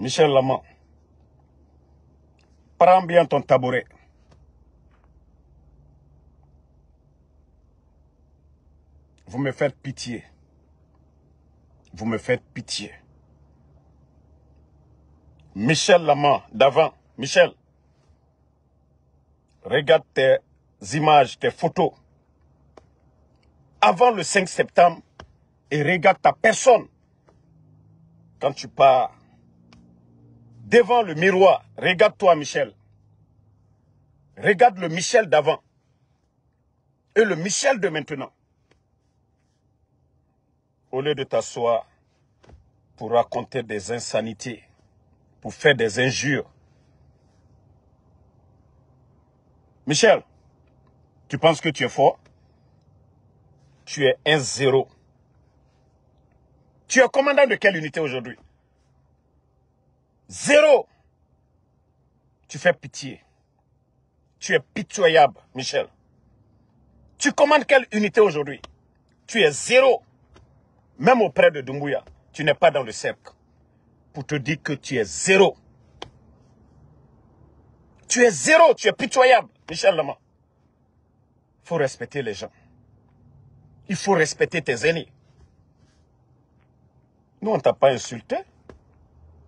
Michel Laman, prends bien ton tabouret. Vous me faites pitié. Vous me faites pitié. Michel Laman, d'avant, Michel, regarde tes images, tes photos. Avant le 5 septembre, et regarde ta personne. Quand tu pars devant le miroir, regarde-toi Michel. Regarde le Michel d'avant et le Michel de maintenant. Au lieu de t'asseoir pour raconter des insanités, pour faire des injures. Michel, tu penses que tu es fort Tu es un zéro. Tu es commandant de quelle unité aujourd'hui Zéro. Tu fais pitié. Tu es pitoyable, Michel. Tu commandes quelle unité aujourd'hui Tu es zéro. Même auprès de Dungouya, tu n'es pas dans le cercle. Pour te dire que tu es zéro. Tu es zéro, tu es pitoyable, Michel Lama. Il faut respecter les gens. Il faut respecter tes aînés. Nous, on ne t'a pas insulté.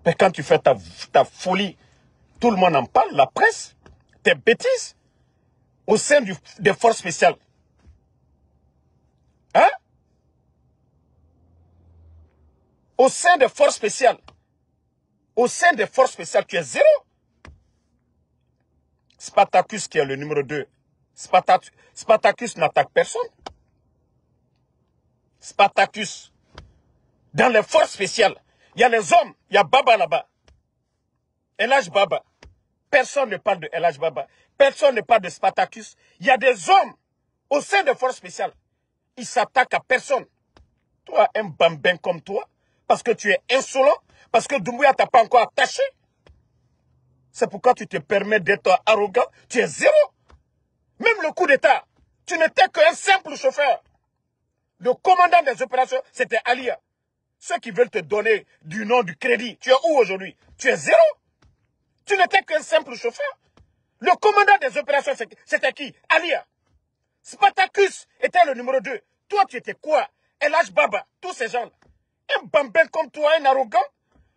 Mais quand tu fais ta, folie, tout le monde en parle, la presse, tes bêtises, au sein des forces spéciales. Hein Au sein des forces spéciales. Au sein des forces spéciales, tu es zéro. Spartacus qui est le numéro 2. Spartacus, Spartacus n'attaque personne. Spartacus, dans les forces spéciales, il y a les hommes. Il y a Baba là-bas. Elage Baba. Personne ne parle de Elage Baba. Personne ne parle de Spartacus. Il y a des hommes au sein des forces spéciales. Ils s'attaquent à personne. Toi, un bambin comme toi, parce que tu es insolent, parce que Doumbouya t'a pas encore attaché. C'est pourquoi tu te permets d'être arrogant. Tu es zéro. Même le coup d'État, tu n'étais qu'un simple chauffeur. Le commandant des opérations, c'était Alia. Ceux qui veulent te donner du nom du crédit, tu es où aujourd'hui Tu es zéro. Tu n'étais qu'un simple chauffeur. Le commandant des opérations, c'était qui Alia. Spartacus était le numéro 2. Toi, tu étais quoi h Baba, tous ces gens-là. Un bambin comme toi, un arrogant,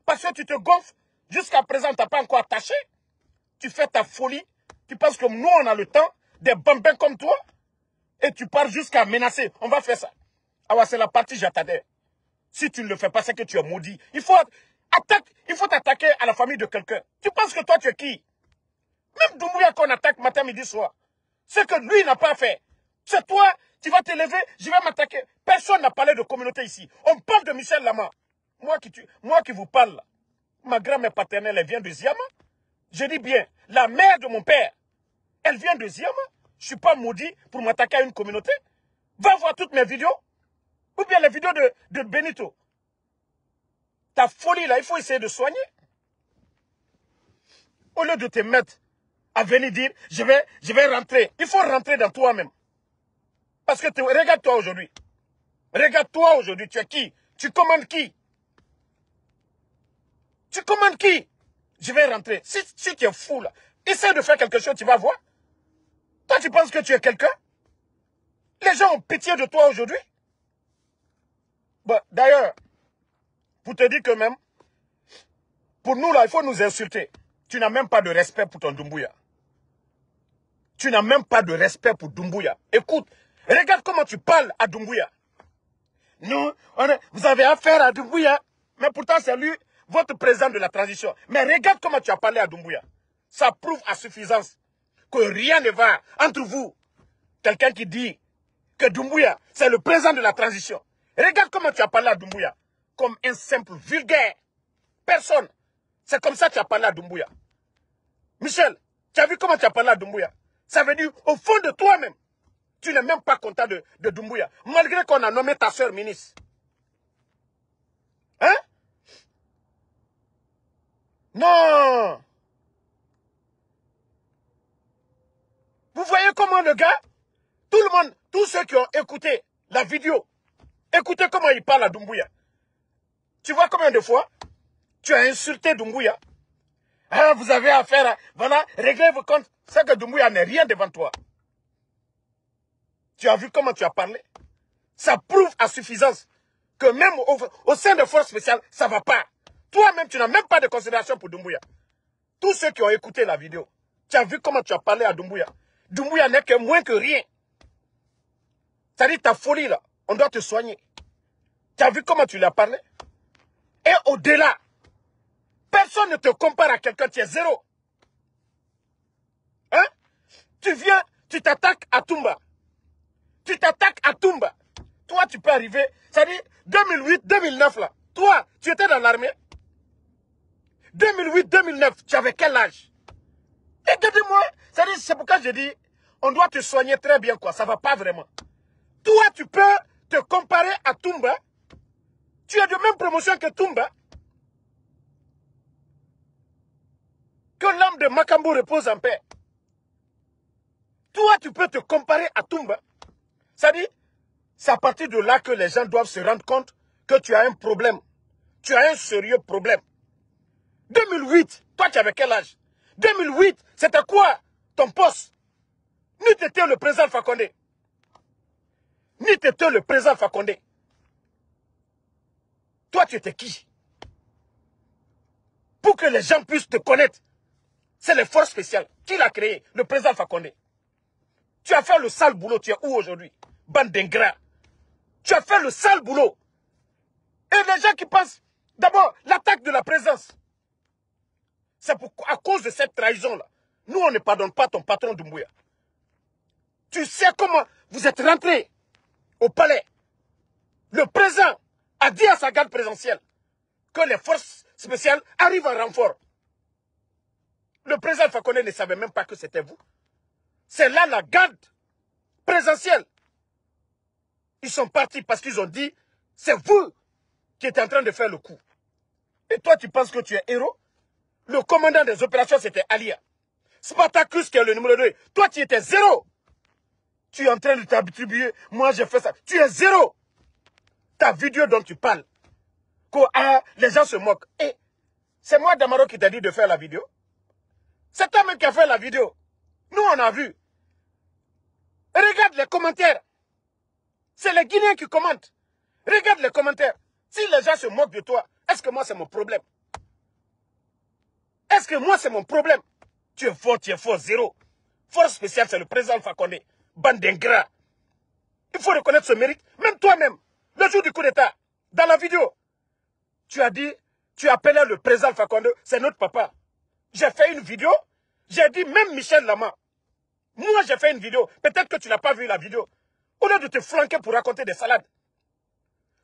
parce que tu te gonfles. Jusqu'à présent, tu n'as pas encore attaché. Tu fais ta folie. Tu penses que nous, on a le temps des bambins comme toi. Et tu pars jusqu'à menacer. On va faire ça. Ah ouais, c'est la partie j'attendais. Si tu ne le fais pas, c'est que tu es maudit. Il faut, il faut t'attaquer à la famille de quelqu'un. Tu penses que toi, tu es qui Même Doumbouya qu'on attaque matin, midi, soir. Ce que lui n'a pas fait. C'est toi, tu vas te lever, je vais m'attaquer. Personne n'a parlé de communauté ici. On parle de Michel Lama. Moi qui, tu, moi qui vous parle, ma grand-mère paternelle, elle vient de Ziyama. Je dis bien, la mère de mon père, elle vient de Ziyama. Je ne suis pas maudit pour m'attaquer à une communauté. Va voir toutes mes vidéos. Ou bien les vidéos de, Benito. Ta folie là, il faut essayer de soigner. Au lieu de te mettre à venir dire, je vais, je vais rentrer. Il faut rentrer dans toi-même. Parce que regarde-toi aujourd'hui. Regarde-toi aujourd'hui. Tu es qui Tu commandes qui Tu commandes qui Je vais rentrer. Si, si tu es fou là, essaie de faire quelque chose, tu vas voir. Toi, tu penses que tu es quelqu'un Les gens ont pitié de toi aujourd'hui bah, d'ailleurs, pour te dire que même, pour nous, là, il faut nous insulter. Tu n'as même pas de respect pour ton Doumbouya. Tu n'as même pas de respect pour Doumbouya. Écoute, regarde comment tu parles à Doumbouya. Nous, vous avez affaire à Doumbouya, mais pourtant c'est lui, votre président de la transition. Mais regarde comment tu as parlé à Doumbouya. Ça prouve à suffisance que rien ne va entre vous. Quelqu'un qui dit que Doumbouya, c'est le président de la transition. Regarde comment tu as parlé à Doumbouya. Comme un simple vulgaire. Personne. C'est comme ça que tu as parlé à Doumbouya. Michel, tu as vu comment tu as parlé à Doumbouya Ça veut dire, au fond de toi-même, tu n'es même pas content de, Doumbouya. Malgré qu'on a nommé ta soeur ministre. Hein Non Vous voyez comment le gars, tout le monde, tous ceux qui ont écouté la vidéo Écoutez comment il parle à Doumbouya. Tu vois combien de fois tu as insulté Doumbouya hein, Vous avez affaire à... Voilà, réglez vos comptes. C'est que Doumbouya n'est rien devant toi. Tu as vu comment tu as parlé Ça prouve à suffisance que même au, sein de forces spéciales, ça ne va pas. Toi-même, tu n'as même pas de considération pour Doumbouya. Tous ceux qui ont écouté la vidéo, tu as vu comment tu as parlé à Doumbouya. Doumbouya n'est que moins que rien. Ça dit ta folie là, on doit te soigner. Tu as vu comment tu lui as parlé Et au-delà, personne ne te compare à quelqu'un, qui est zéro. Hein Tu viens, tu t'attaques à Tumba. Tu t'attaques à Tumba. Toi, tu peux arriver, c'est-à-dire 2008, 2009 là. Toi, tu étais dans l'armée. 2008, 2009, tu avais quel âge Et dis moi cest c'est-à-dire, c'est pourquoi je dis, on doit te soigner très bien quoi, ça va pas vraiment. Toi, tu peux te comparer à Tumba. Tu as de même promotion que Toumba. Que l'âme de Makambo repose en paix. Toi, tu peux te comparer à Toumba. Ça dit, c'est à partir de là que les gens doivent se rendre compte que tu as un problème. Tu as un sérieux problème. 2008, toi tu avais quel âge 2008, c'était quoi ton poste Ni t'étais le président Fakonde. Ni t'étais le président Fakonde. Toi, tu étais qui Pour que les gens puissent te connaître, c'est les forces spéciales. Qui l'a créé Le président Fakonde. Tu as fait le sale boulot, tu es où aujourd'hui Bande d'ingrats. Tu as fait le sale boulot. Et les gens qui pensent, d'abord, l'attaque de la présence. C'est à cause de cette trahison-là. Nous, on ne pardonne pas ton patron Doumbouya. Tu sais comment vous êtes rentré au palais. Le président a dit à sa garde présentielle que les forces spéciales arrivent en renfort. Le président Fakone ne savait même pas que c'était vous. C'est là la garde présentielle. Ils sont partis parce qu'ils ont dit, c'est vous qui êtes en train de faire le coup. Et toi, tu penses que tu es héros Le commandant des opérations, c'était Alia. Spartacus, qui est le numéro 2, toi, tu étais zéro. Tu es en train de t'attribuer, moi, j'ai fait ça. Tu es zéro ta vidéo dont tu parles, que ah, les gens se moquent. Et c'est moi, Damaro, qui t'ai dit de faire la vidéo. C'est toi même qui as fait la vidéo. Nous, on a vu. Regarde les commentaires. C'est les Guinéens qui commentent. Regarde les commentaires. Si les gens se moquent de toi, est-ce que moi, c'est mon problème Est-ce que moi, c'est mon problème Tu es fort, tu es fort, zéro. Force spéciale, c'est le président Fakone, Bande d'ingrats. Il faut reconnaître ce mérite. Même toi-même, le jour du coup d'État, dans la vidéo, tu as dit, tu appelais le président Fakonde, c'est notre papa. J'ai fait une vidéo, j'ai dit même Michel Lama. Moi, j'ai fait une vidéo. Peut-être que tu n'as pas vu la vidéo. Au lieu de te flanquer pour raconter des salades.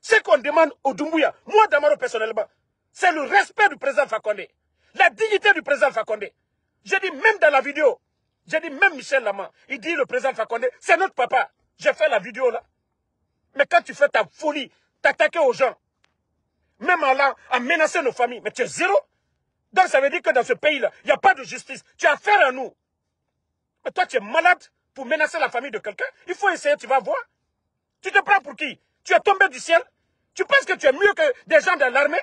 Ce qu'on demande au Doumbouya, moi Damaro personnellement, c'est le respect du président Fakonde. La dignité du président Fakonde. J'ai dit même dans la vidéo, j'ai dit même Michel Lama, il dit le président Fakonde, c'est notre papa. J'ai fait la vidéo là. Mais quand tu fais ta folie, t'attaquer aux gens, même en, là, à menacer nos familles, mais tu es zéro. Donc ça veut dire que dans ce pays-là, il n'y a pas de justice. Tu as affaire à nous. Mais toi, tu es malade pour menacer la famille de quelqu'un. Il faut essayer, tu vas voir. Tu te prends pour qui Tu es tombé du ciel Tu penses que tu es mieux que des gens dans l'armée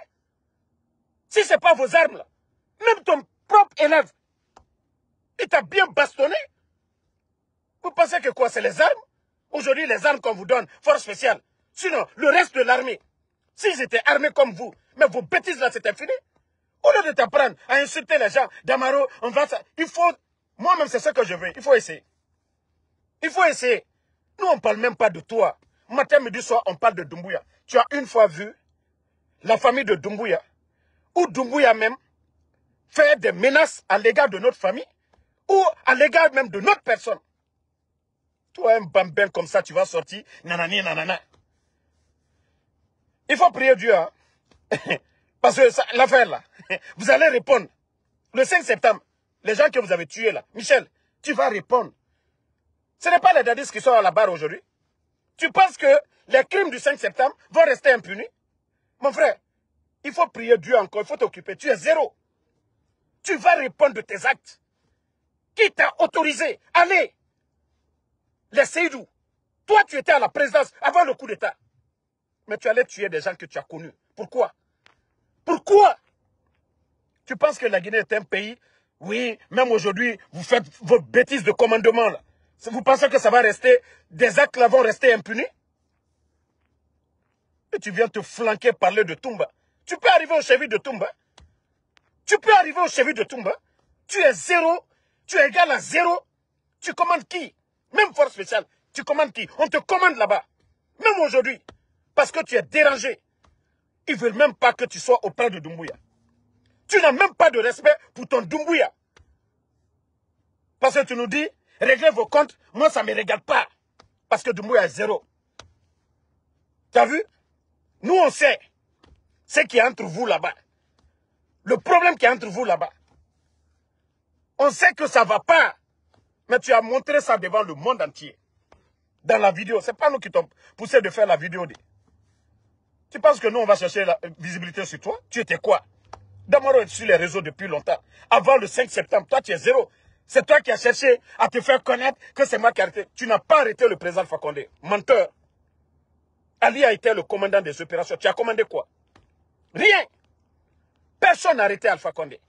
Si ce n'est pas vos armes, là, même ton propre élève, il t'a bien bastonné. Vous pensez que quoi C'est les armes Aujourd'hui, les armes qu'on vous donne, force spéciale. Sinon, le reste de l'armée, s'ils étaient armés comme vous, mais vos bêtises là, c'était fini. Au lieu de t'apprendre à insulter les gens, Damaro, on va ça. Il faut, moi-même, c'est ce que je veux. Il faut essayer. Il faut essayer. Nous, on ne parle même pas de toi. Matin, midi, soir, on parle de Dumbuya. Tu as une fois vu la famille de Dumbuya, ou Dumbuya même, faire des menaces à l'égard de notre famille, ou à l'égard même de notre personne. Toi, un bambin comme ça, tu vas sortir. Nanani, nanana. Il faut prier Dieu. Hein? Parce que l'affaire là, vous allez répondre. Le 5 septembre, les gens que vous avez tués là, Michel, tu vas répondre. Ce n'est pas les dadistes qui sont à la barre aujourd'hui. Tu penses que les crimes du 5 septembre vont rester impunis Mon frère, il faut prier Dieu encore, il faut t'occuper. Tu es zéro. Tu vas répondre de tes actes. Qui t'a autorisé Allez les Seydou. Toi, tu étais à la présidence avant le coup d'État. Mais tu allais tuer des gens que tu as connus. Pourquoi Pourquoi Tu penses que la Guinée est un pays Oui, même aujourd'hui, vous faites vos bêtises de commandement. Là. Vous pensez que ça va rester Des actes là vont rester impunis Et tu viens te flanquer parler de Toumba. Tu peux arriver au chevet de Toumba. Tu peux arriver au chevet de Toumba. Tu es zéro. Tu es égal à zéro. Tu commandes qui même force spéciale. Tu commandes qui On te commande là-bas. Même aujourd'hui. Parce que tu es dérangé. Ils ne veulent même pas que tu sois auprès de Doumbouya. Tu n'as même pas de respect pour ton Doumbouya. Parce que tu nous dis, réglez vos comptes, moi ça ne me regarde pas. Parce que Doumbouya est zéro. Tu as vu Nous on sait ce qui est entre vous là-bas. Le problème qui est entre vous là-bas. On sait que ça ne va pas. Mais tu as montré ça devant le monde entier. Dans la vidéo. Ce n'est pas nous qui t'ont poussé de faire la vidéo. Tu penses que nous, on va chercher la visibilité sur toi Tu étais quoi Damaro est sur les réseaux depuis longtemps. Avant le 5 septembre, toi, tu es zéro. C'est toi qui as cherché à te faire connaître que c'est moi qui ai arrêté. Tu n'as pas arrêté le président Condé. Menteur. Ali a été le commandant des opérations. Tu as commandé quoi Rien. Personne n'a arrêté Alpha Condé.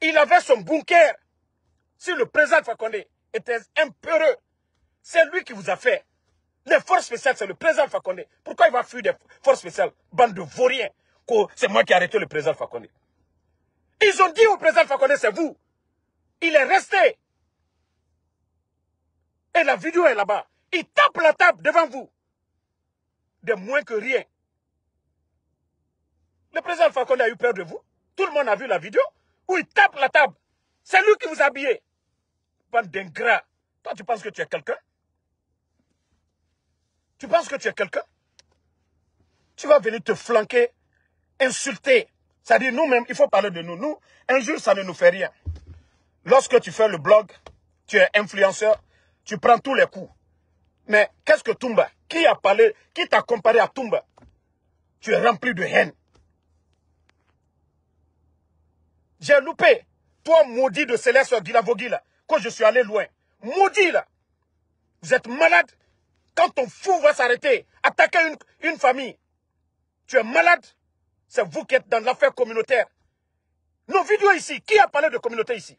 Il avait son bunker. Si le président Fakonde était un c'est lui qui vous a fait. Les forces spéciales, c'est le président Fakonde. Pourquoi il va fuir des forces spéciales Bande de vauriens. C'est moi qui ai arrêté le président Fakonde. Ils ont dit au président Fakonde, c'est vous. Il est resté. Et la vidéo est là-bas. Il tape la table devant vous. De moins que rien. Le président Fakonde a eu peur de vous. Tout le monde a vu la vidéo où il tape la table. C'est lui qui vous a habillé bande d'ingrats. Toi, tu penses que tu es quelqu'un Tu penses que tu es quelqu'un Tu vas venir te flanquer, insulter. Ça à dire nous-mêmes, il faut parler de nous. Nous, un jour, ça ne nous fait rien. Lorsque tu fais le blog, tu es influenceur, tu prends tous les coups. Mais qu'est-ce que Tumba Qui a parlé Qui t'a comparé à Tumba Tu es rempli de haine. J'ai loupé. Toi, maudit de Céleste Guilavogui, là. Quand je suis allé loin. Maudit là. Vous êtes malade. Quand ton fou va s'arrêter, attaquer une, famille, tu es malade. C'est vous qui êtes dans l'affaire communautaire. Nos vidéos ici, qui a parlé de communauté ici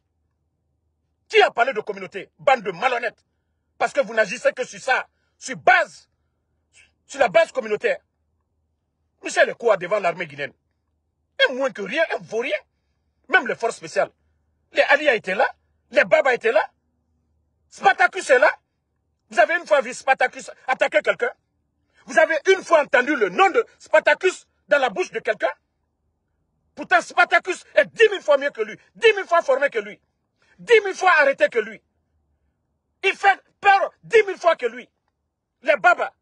Qui a parlé de communauté Bande de malhonnêtes. Parce que vous n'agissez que sur ça, sur base, sur la base communautaire. Michel quoi devant l'armée guinéenne. Et moins que rien, vaut rien. Même les forces spéciales. Les alliés étaient là. Les babas étaient là. Spartacus est là. Vous avez une fois vu Spartacus attaquer quelqu'un Vous avez une fois entendu le nom de Spartacus dans la bouche de quelqu'un Pourtant, Spartacus est dix mille fois mieux que lui, dix mille fois formé que lui, dix mille fois arrêté que lui. Il fait peur dix mille fois que lui. Les babas,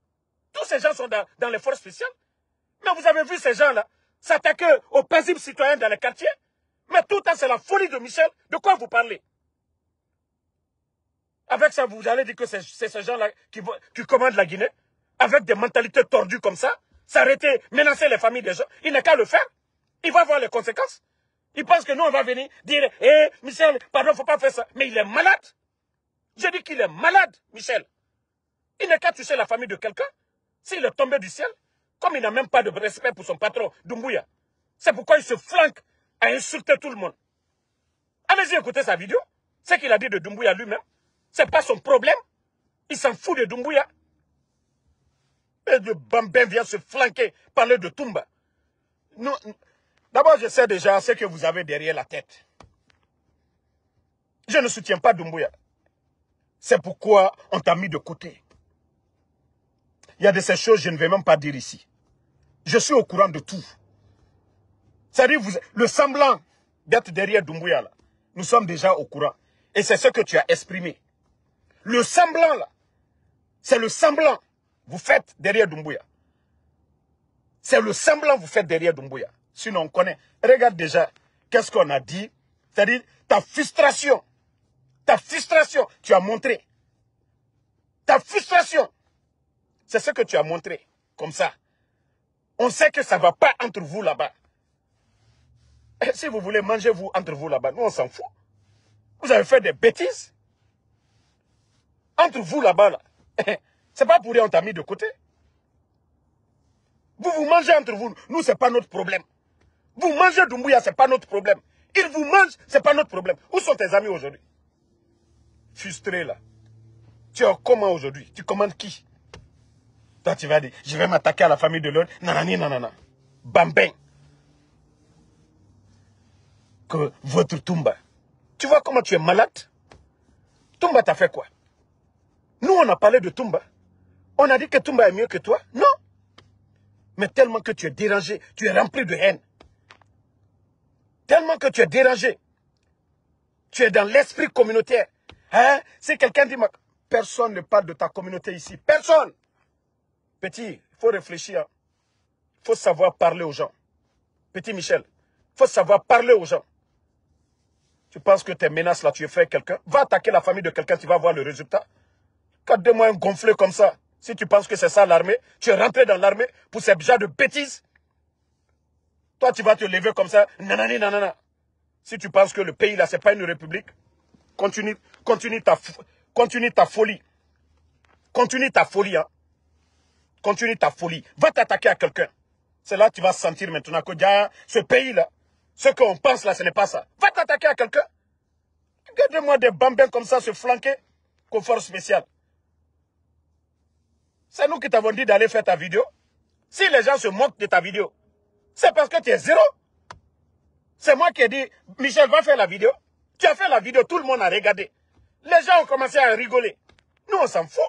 tous ces gens sont dans, dans les forces spéciales. Mais vous avez vu ces gens-là s'attaquer aux paisibles citoyens dans les quartiers Mais tout le temps, c'est la folie de Michel. De quoi vous parlez avec ça, vous allez dire que c'est ces gens-là qui, commandent la Guinée Avec des mentalités tordues comme ça S'arrêter, menacer les familles des gens Il n'est qu'à le faire. Il va voir les conséquences. Il pense que nous, on va venir dire « Eh, Michel, pardon, faut pas faire ça. » Mais il est malade. J'ai dit qu'il est malade, Michel. Il n'est qu'à toucher la famille de quelqu'un. S'il est tombé du ciel, comme il n'a même pas de respect pour son patron, Doumbouya. C'est pourquoi il se flanque à insulter tout le monde. Allez-y écouter sa vidéo. Ce qu'il a dit de Doumbouya lui-même n'est pas son problème. Il s'en fout de Doumbouya. Et le bambin vient se flanquer, parler de Toumba. D'abord, je sais déjà ce que vous avez derrière la tête. Je ne soutiens pas Doumbouya. C'est pourquoi on t'a mis de côté. Il y a de ces choses je ne vais même pas dire ici. Je suis au courant de tout. C'est-à-dire, le semblant d'être derrière Doumbouya, nous sommes déjà au courant. Et c'est ce que tu as exprimé. Le semblant, là, c'est le semblant vous faites derrière Doumbouya. C'est le semblant vous faites derrière Doumbouya. Sinon, on connaît. Regarde déjà, qu'est-ce qu'on a dit C'est-à-dire, ta frustration, ta frustration, tu as montré. Ta frustration, c'est ce que tu as montré, comme ça. On sait que ça ne va pas entre vous là-bas. Eh, si vous voulez manger vous entre vous là-bas, nous on s'en fout. Vous avez fait des bêtises. Entre vous là-bas, là, c'est pas pour rien on t'a mis de côté. Vous vous mangez entre vous. Nous, c'est pas notre problème. Vous mangez Doumbouya, c'est pas notre problème. Il vous mange, c'est pas notre problème. Où sont tes amis aujourd'hui Frustré là. Tu es comment aujourd'hui Tu commandes qui Toi, tu vas dire, je vais m'attaquer à la famille de l'autre. Nanani, nanana. Bambin. Que votre Toumba. Tu vois comment tu es malade Toumba t'a fait quoi nous, on a parlé de Toumba. On a dit que Toumba est mieux que toi. Non. Mais tellement que tu es dérangé, tu es rempli de haine. Tellement que tu es dérangé. Tu es dans l'esprit communautaire. Hein? Si quelqu'un dit, personne ne parle de ta communauté ici. Personne. Petit, il faut réfléchir. Il faut savoir parler aux gens. Petit Michel, il faut savoir parler aux gens. Tu penses que tes menaces là, tu es fait quelqu'un Va attaquer la famille de quelqu'un, tu vas voir le résultat. Quand deux un gonflé comme ça, si tu penses que c'est ça l'armée, tu es rentré dans l'armée pour ces gens de bêtises. Toi, tu vas te lever comme ça, nanani, nanana. Si tu penses que le pays là, c'est pas une république, continue, continue, ta, continue ta folie. Continue ta folie, hein. Continue ta folie. Va t'attaquer à quelqu'un. C'est là que tu vas sentir maintenant que ce pays-là, ce qu'on pense là, ce n'est pas ça. Va t'attaquer à quelqu'un. Regardez-moi des bambins comme ça se flanquer qu'aux forces spéciales. C'est nous qui t'avons dit d'aller faire ta vidéo. Si les gens se moquent de ta vidéo, c'est parce que tu es zéro. C'est moi qui ai dit, Michel, va faire la vidéo. Tu as fait la vidéo, tout le monde a regardé. Les gens ont commencé à rigoler. Nous, on s'en fout.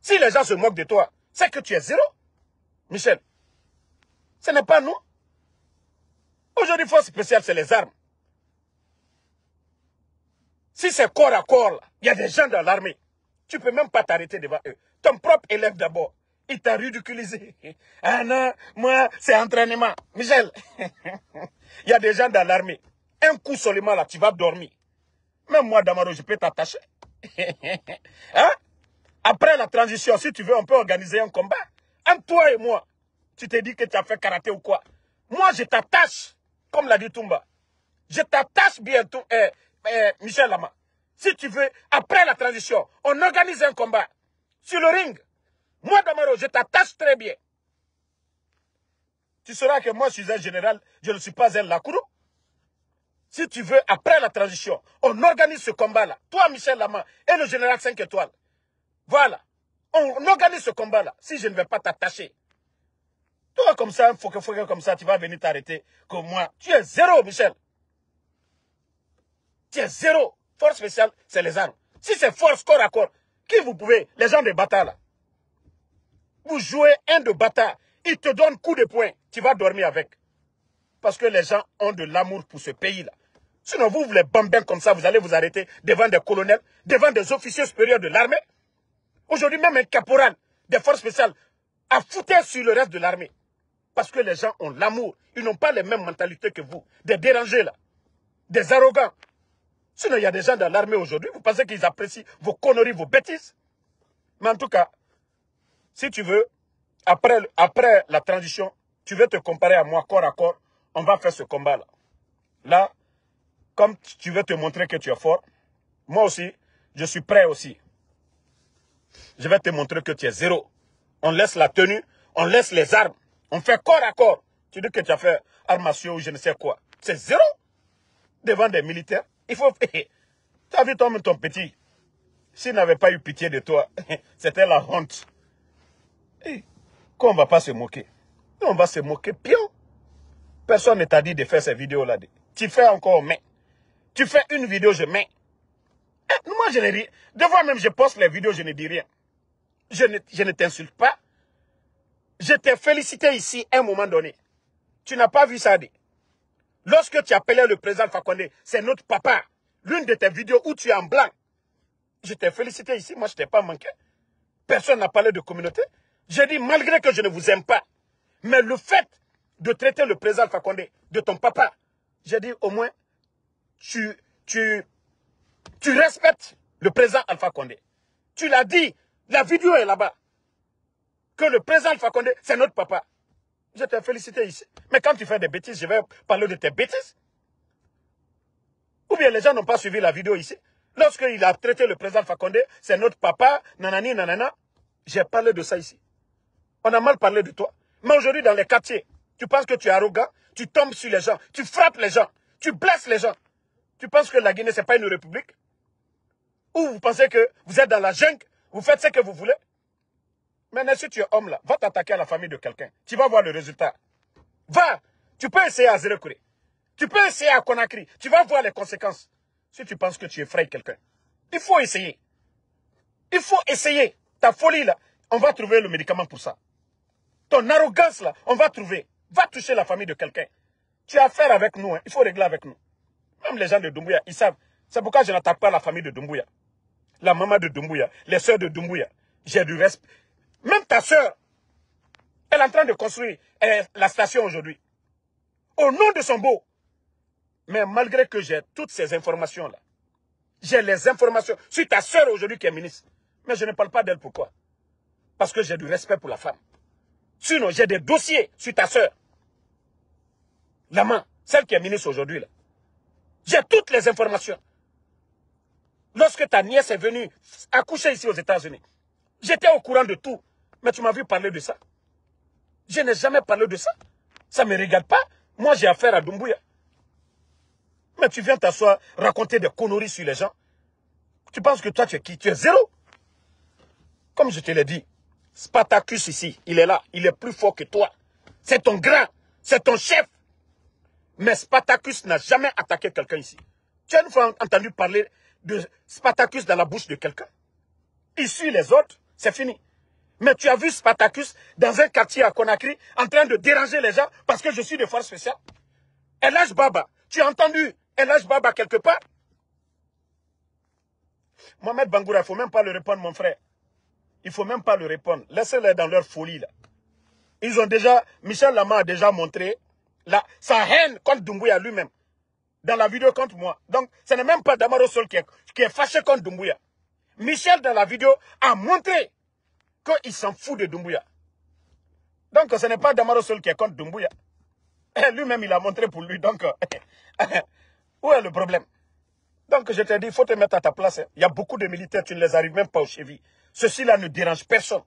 Si les gens se moquent de toi, c'est que tu es zéro. Michel, ce n'est pas nous. Aujourd'hui, force spéciale, c'est les armes. Si c'est corps à corps, il y a des gens dans l'armée. Tu peux même pas t'arrêter devant eux. Ton propre élève d'abord. Il t'a ridiculisé. Ah non, moi, c'est entraînement. Michel, il y a des gens dans l'armée. Un coup seulement là, tu vas dormir. Même moi, Damaro, je peux t'attacher. Hein? Après la transition, si tu veux, on peut organiser un combat. Entre toi et moi, tu te dis que tu as fait karaté ou quoi. Moi, je t'attache, comme l'a dit Toumba. Je t'attache bientôt, euh, euh, Michel Lama si tu veux, après la transition, on organise un combat sur le ring. Moi, Damaro, je t'attache très bien. Tu sauras que moi, je suis un général, je ne suis pas un lacourou. Si tu veux, après la transition, on organise ce combat-là. Toi, Michel Lama, et le général 5 étoiles. Voilà. On organise ce combat-là, si je ne vais pas t'attacher. Toi, comme ça, faut que, faut comme ça, tu vas venir t'arrêter. Comme moi, tu es zéro, Michel. Tu es zéro. Force spéciale, c'est les armes. Si c'est force corps à corps, qui vous pouvez Les gens de bâtards, là. Vous jouez un de bâtard, il te donne coup de poing, tu vas dormir avec. Parce que les gens ont de l'amour pour ce pays-là. Sinon, vous, vous les bambins comme ça, vous allez vous arrêter devant des colonels, devant des officiers supérieurs de l'armée. Aujourd'hui, même un caporal des forces spéciales a foutu sur le reste de l'armée. Parce que les gens ont l'amour. Ils n'ont pas les mêmes mentalités que vous. Des dérangés, là. Des arrogants. Sinon, il y a des gens dans l'armée aujourd'hui, vous pensez qu'ils apprécient vos conneries, vos bêtises Mais en tout cas, si tu veux, après, après la transition, tu veux te comparer à moi corps à corps, on va faire ce combat-là. Là, comme tu veux te montrer que tu es fort, moi aussi, je suis prêt aussi. Je vais te montrer que tu es zéro. On laisse la tenue, on laisse les armes, on fait corps à corps. Tu dis que tu as fait armation ou je ne sais quoi. C'est zéro devant des militaires. Il faut... T'as vu toi-même ton petit S'il n'avait pas eu pitié de toi, c'était la honte. Eh, qu'on ne va pas se moquer. On va se moquer pion. Personne ne t'a dit de faire ces vidéos-là. Tu fais encore, mais... Tu fais une vidéo, je mets. Eh, moi, je ne rien. Devant même, je poste les vidéos, je ne dis rien. Je ne, je ne t'insulte pas. Je t'ai félicité ici à un moment donné. Tu n'as pas vu ça. Dit. Lorsque tu appelais le président Fakonde, c'est notre papa. L'une de tes vidéos où tu es en blanc. Je t'ai félicité ici, moi je t'ai pas manqué. Personne n'a parlé de communauté. J'ai dit, malgré que je ne vous aime pas, mais le fait de traiter le président Fakonde de ton papa, j'ai dit au moins, tu, tu, tu respectes le président Alpha Condé. Tu l'as dit, la vidéo est là-bas. Que le président Alpha Condé, c'est notre papa. Je t'ai félicité ici. Mais quand tu fais des bêtises, je vais parler de tes bêtises. Ou bien les gens n'ont pas suivi la vidéo ici. Lorsqu'il a traité le président Fakonde, c'est notre papa, nanani, nanana. J'ai parlé de ça ici. On a mal parlé de toi. Mais aujourd'hui, dans les quartiers, tu penses que tu es arrogant, tu tombes sur les gens, tu frappes les gens, tu blesses les gens. Tu penses que la Guinée, ce n'est pas une république Ou vous pensez que vous êtes dans la jungle, vous faites ce que vous voulez Maintenant, si tu es homme là, va t'attaquer à la famille de quelqu'un. Tu vas voir le résultat. Va. Tu peux essayer à Tu peux essayer à Conakry. Tu vas voir les conséquences. Si tu penses que tu effraies quelqu'un. Il faut essayer. Il faut essayer. Ta folie là, on va trouver le médicament pour ça. Ton arrogance là, on va trouver. Va toucher la famille de quelqu'un. Tu as affaire avec nous, hein. il faut régler avec nous. Même les gens de Doumbouya, ils savent. C'est pourquoi je n'attaque pas la famille de Doumbouya. La maman de Doumbouya, les soeurs de Doumbouya. J'ai du respect. Même ta sœur, elle est en train de construire euh, la station aujourd'hui. Au nom de son beau. Mais malgré que j'ai toutes ces informations-là, j'ai les informations sur ta soeur aujourd'hui qui est ministre. Mais je ne parle pas d'elle. Pourquoi Parce que j'ai du respect pour la femme. Sinon, j'ai des dossiers sur ta sœur. La main, celle qui est ministre aujourd'hui. là. J'ai toutes les informations. Lorsque ta nièce est venue accoucher ici aux États-Unis, j'étais au courant de tout. Mais tu m'as vu parler de ça. Je n'ai jamais parlé de ça. Ça ne me regarde pas. Moi, j'ai affaire à Doumbouya. Mais tu viens t'asseoir, raconter des conneries sur les gens. Tu penses que toi, tu es qui Tu es zéro. Comme je te l'ai dit, Spartacus ici, il est là. Il est plus fort que toi. C'est ton grand. C'est ton chef. Mais Spartacus n'a jamais attaqué quelqu'un ici. Tu as une fois entendu parler de Spartacus dans la bouche de quelqu'un Il suit les autres, c'est fini. Mais tu as vu Spartacus dans un quartier à Conakry en train de déranger les gens parce que je suis de force spéciale. Elash Baba, tu as entendu Elash Baba quelque part Mohamed Bangoura, il ne faut même pas le répondre, mon frère. Il ne faut même pas le répondre. Laissez-les dans leur folie, là. Ils ont déjà, Michel Lama a déjà montré la, sa haine contre Doumbouya lui-même. Dans la vidéo contre moi. Donc, ce n'est même pas Damaro Sol qui est, qui est fâché contre Doumbouya. Michel, dans la vidéo, a montré il s'en fout de Doumbouya. Donc, ce n'est pas Damaro seul qui est contre Doumbouya. Eh, lui-même, il a montré pour lui. Donc, où est le problème Donc, je t'ai dit, il faut te mettre à ta place. Hein. Il y a beaucoup de militaires, tu ne les arrives même pas au cheville. Ceci-là ne dérange personne.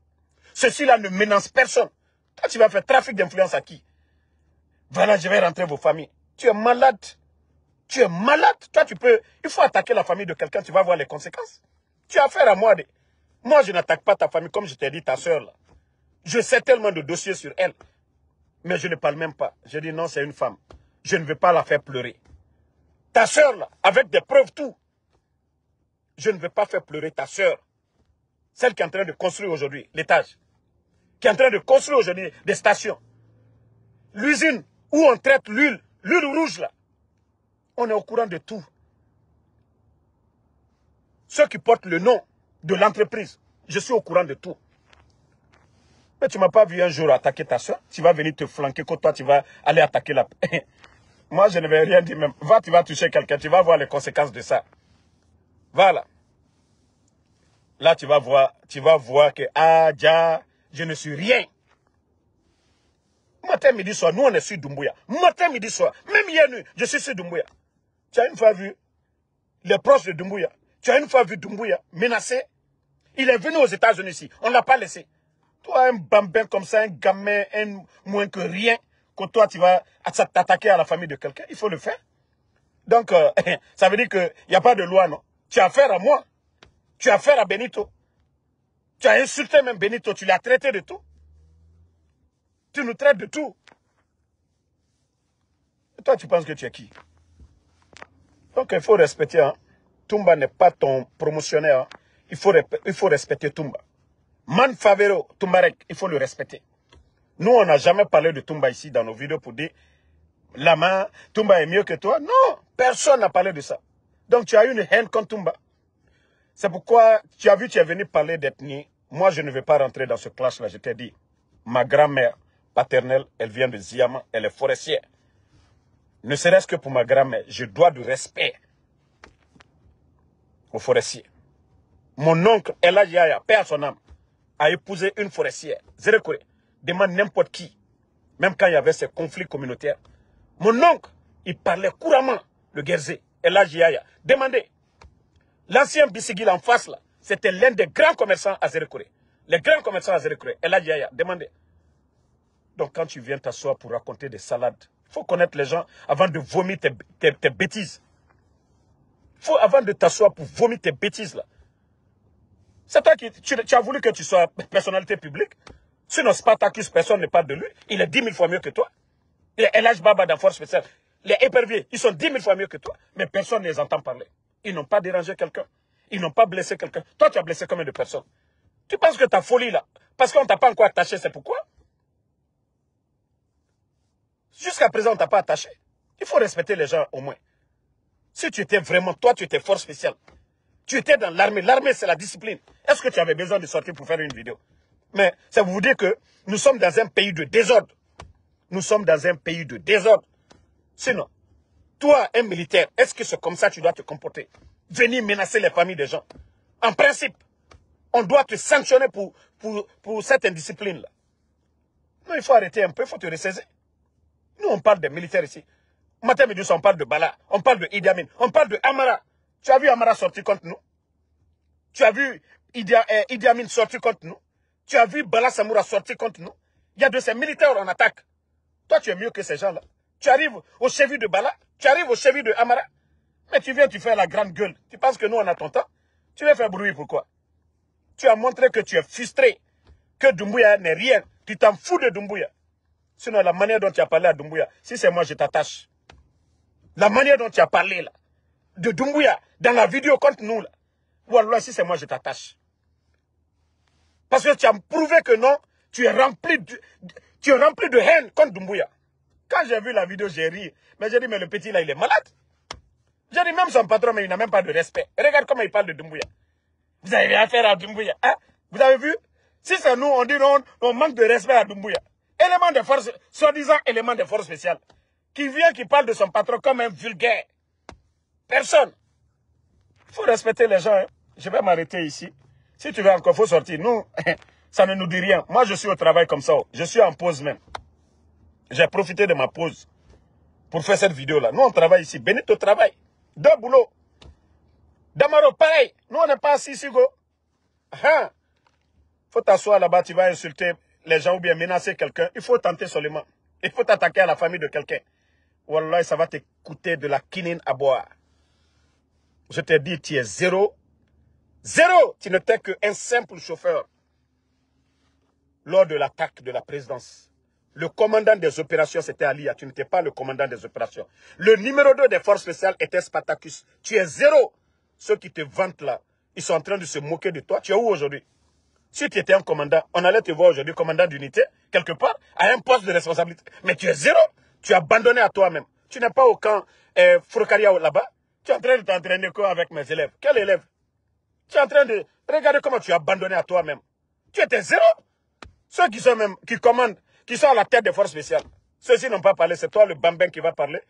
Ceci-là ne menace personne. Toi, tu vas faire trafic d'influence à qui Voilà, je vais rentrer vos familles. Tu es malade. Tu es malade. Toi, tu peux... Il faut attaquer la famille de quelqu'un, tu vas voir les conséquences. Tu as affaire à moi. De... Moi, je n'attaque pas ta famille, comme je t'ai dit, ta soeur, là. Je sais tellement de dossiers sur elle. Mais je ne parle même pas. Je dis non, c'est une femme. Je ne veux pas la faire pleurer. Ta soeur, avec des preuves, tout. Je ne veux pas faire pleurer ta soeur. Celle qui est en train de construire aujourd'hui l'étage. Qui est en train de construire aujourd'hui des stations. L'usine où on traite l'huile, l'huile rouge, là. On est au courant de tout. Ceux qui portent le nom de l'entreprise. Je suis au courant de tout. Mais tu ne m'as pas vu un jour attaquer ta soeur. Tu vas venir te flanquer que toi tu vas aller attaquer la... Moi, je ne vais rien dire même. Va, tu vas toucher quelqu'un, tu vas voir les conséquences de ça. Voilà. Là, tu vas voir, tu vas voir que, ah, je ne suis rien. Matin, midi, soir, nous, on est sur Doumbouya. Matin, midi, soir, même hier nuit, je suis sur Doumbouya. Tu as une fois vu les proches de Doumbouya. Tu as une fois vu Doumbouya menacé il est venu aux États-Unis ici. On ne l'a pas laissé. Toi, un bambin comme ça, un gamin, un moins que rien, que toi, tu vas t'attaquer à la famille de quelqu'un. Il faut le faire. Donc, euh, ça veut dire qu'il n'y a pas de loi, non Tu as affaire à moi. Tu as affaire à Benito. Tu as insulté même Benito. Tu l'as traité de tout. Tu nous traites de tout. Et toi, tu penses que tu es qui Donc, il faut respecter. Hein? Tumba n'est pas ton promotionnaire. Hein il faut, respecter Toumba. Man Favero, il faut le respecter. Nous, on n'a jamais parlé de Toumba ici dans nos vidéos pour dire Lama, Toumba est mieux que toi. Non, personne n'a parlé de ça. Donc tu as une haine contre Toumba. C'est pourquoi tu as vu, tu es venu parler d'ethnie. Moi, je ne vais pas rentrer dans ce clash-là. Je t'ai dit, ma grand-mère paternelle, elle vient de Ziyama. elle est forestière. Ne serait-ce que pour ma grand-mère, je dois du respect aux forestiers. Mon oncle, Elajaya, père à son âme, a épousé une forestière. demande n'importe qui, même quand il y avait ces conflits communautaires. Mon oncle, il parlait couramment le guerzé, Elajaya. Demandez, l'ancien Bissigil en face là, c'était l'un des grands commerçants à Les grands commerçants à Ella Elajaya, demandez. Donc quand tu viens t'asseoir pour raconter des salades, il faut connaître les gens avant de vomir tes, tes bêtises. Il faut avant de t'asseoir pour vomir tes bêtises là. C'est toi qui... Tu, as voulu que tu sois personnalité publique. Sinon, Spartacus, personne ne parle de lui. Il est 10 000 fois mieux que toi. Les LH Baba dans Force spéciale, les éperviers, ils sont 10 000 fois mieux que toi. Mais personne ne les entend parler. Ils n'ont pas dérangé quelqu'un. Ils n'ont pas blessé quelqu'un. Toi, tu as blessé combien de personnes Tu penses que ta folie, là, parce qu'on ne t'a pas encore attaché, c'est pourquoi Jusqu'à présent, on ne t'a pas attaché. Il faut respecter les gens au moins. Si tu étais vraiment, toi, tu étais force spéciale. Tu étais dans l'armée. L'armée, c'est la discipline. Est-ce que tu avais besoin de sortir pour faire une vidéo Mais ça vous dire que nous sommes dans un pays de désordre. Nous sommes dans un pays de désordre. Sinon, toi, un militaire, est-ce que c'est comme ça que tu dois te comporter Venir menacer les familles des gens. En principe, on doit te sanctionner pour, pour, pour cette indiscipline-là. Non, il faut arrêter un peu, il faut te ressaisir. Nous, on parle des militaires ici. Matin, on parle de Bala, on parle de Idi on parle de Amara. Tu as vu Amara sortir contre nous Tu as vu eh, Idi, Amin sortir contre nous Tu as vu Bala Samoura sortir contre nous Il y a de ces militaires en attaque. Toi, tu es mieux que ces gens-là. Tu arrives au chevet de Bala, tu arrives au cheville de Amara, mais tu viens, tu fais la grande gueule. Tu penses que nous, on a ton temps Tu veux faire bruit, pourquoi Tu as montré que tu es frustré, que Doumbouya n'est rien. Tu t'en fous de Doumbouya. Sinon, la manière dont tu as parlé à Doumbouya, si c'est moi, je t'attache. La manière dont tu as parlé, là, de Dumbuya dans la vidéo contre nous, là, alors si c'est moi, je t'attache. Parce que tu as prouvé que non, tu es rempli de, tu rempli de haine contre Dumbuya. Quand j'ai vu la vidéo, j'ai ri. Mais j'ai dit, mais le petit là, il est malade. J'ai dit, même son patron, mais il n'a même pas de respect. Regarde comment il parle de Dumbuya. Vous avez affaire à Dumbuya. Hein? Vous avez vu Si c'est nous, on dit non, on manque de respect à Dumbuya. Élément de force, soi-disant élément de force spéciale, qui vient, qui parle de son patron comme un vulgaire. Personne. Il faut respecter les gens. Hein. Je vais m'arrêter ici. Si tu veux encore, il faut sortir. Nous, ça ne nous dit rien. Moi, je suis au travail comme ça. Je suis en pause même. J'ai profité de ma pause pour faire cette vidéo-là. Nous, on travaille ici. ton travail. Deux boulots. Damaro, pareil. Nous, on n'est pas assis Hugo. Hein? faut t'asseoir là-bas, tu vas insulter les gens ou bien menacer quelqu'un. Il faut tenter seulement. Il faut t'attaquer à la famille de quelqu'un. Wallah, ça va te coûter de la quinine à boire. Je t'ai dit, tu es zéro. Zéro Tu n'étais qu'un simple chauffeur. Lors de l'attaque de la présidence, le commandant des opérations, c'était Alia. Tu n'étais pas le commandant des opérations. Le numéro 2 des forces spéciales était Spartacus. Tu es zéro. Ceux qui te vantent là, ils sont en train de se moquer de toi. Tu es où aujourd'hui Si tu étais un commandant, on allait te voir aujourd'hui commandant d'unité, quelque part, à un poste de responsabilité. Mais tu es zéro. Tu es abandonné à toi-même. Tu n'es pas au camp euh, là-bas. Tu es en train de t'entraîner quoi avec mes élèves. Quel élève Tu es en train de... Regardez comment tu as abandonné à toi-même. Tu étais zéro. Ceux qui sont même, qui commandent, qui sont à la tête des forces spéciales. Ceux-ci n'ont pas parlé, c'est toi le bambin qui va parler.